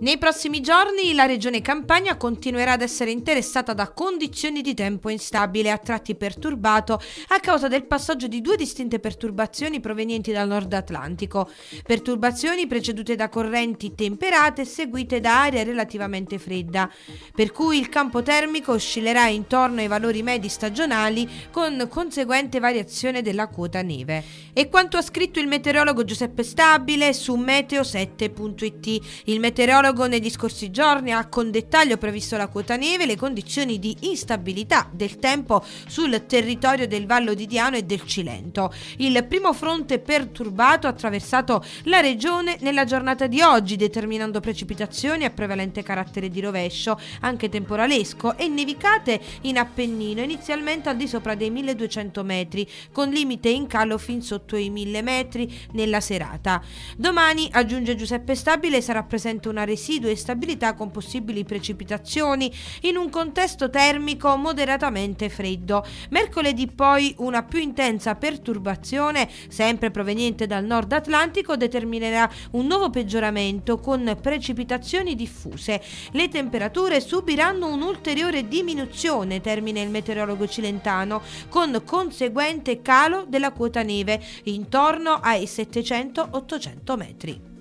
Nei prossimi giorni la regione Campania continuerà ad essere interessata da condizioni di tempo instabile a tratti perturbato a causa del passaggio di due distinte perturbazioni provenienti dal nord Atlantico, perturbazioni precedute da correnti temperate seguite da aria relativamente fredda, per cui il campo termico oscillerà intorno ai valori medi stagionali con conseguente variazione della quota neve. E quanto ha scritto il meteorologo Giuseppe Stabile su meteo7.it, il meteorologo meteorologo negli scorsi giorni ha con dettaglio previsto la quota neve le condizioni di instabilità del tempo sul territorio del Vallo di Diano e del Cilento. Il primo fronte perturbato ha attraversato la regione nella giornata di oggi, determinando precipitazioni a prevalente carattere di rovescio, anche temporalesco, e nevicate in Appennino, inizialmente al di sopra dei 1200 metri, con limite in calo fin sotto i 1000 metri nella serata. Domani, aggiunge Giuseppe Stabile, sarà presente una residui e stabilità con possibili precipitazioni in un contesto termico moderatamente freddo. Mercoledì poi una più intensa perturbazione, sempre proveniente dal nord Atlantico, determinerà un nuovo peggioramento con precipitazioni diffuse. Le temperature subiranno un'ulteriore diminuzione, termine il meteorologo cilentano, con conseguente calo della quota neve intorno ai 700-800 metri.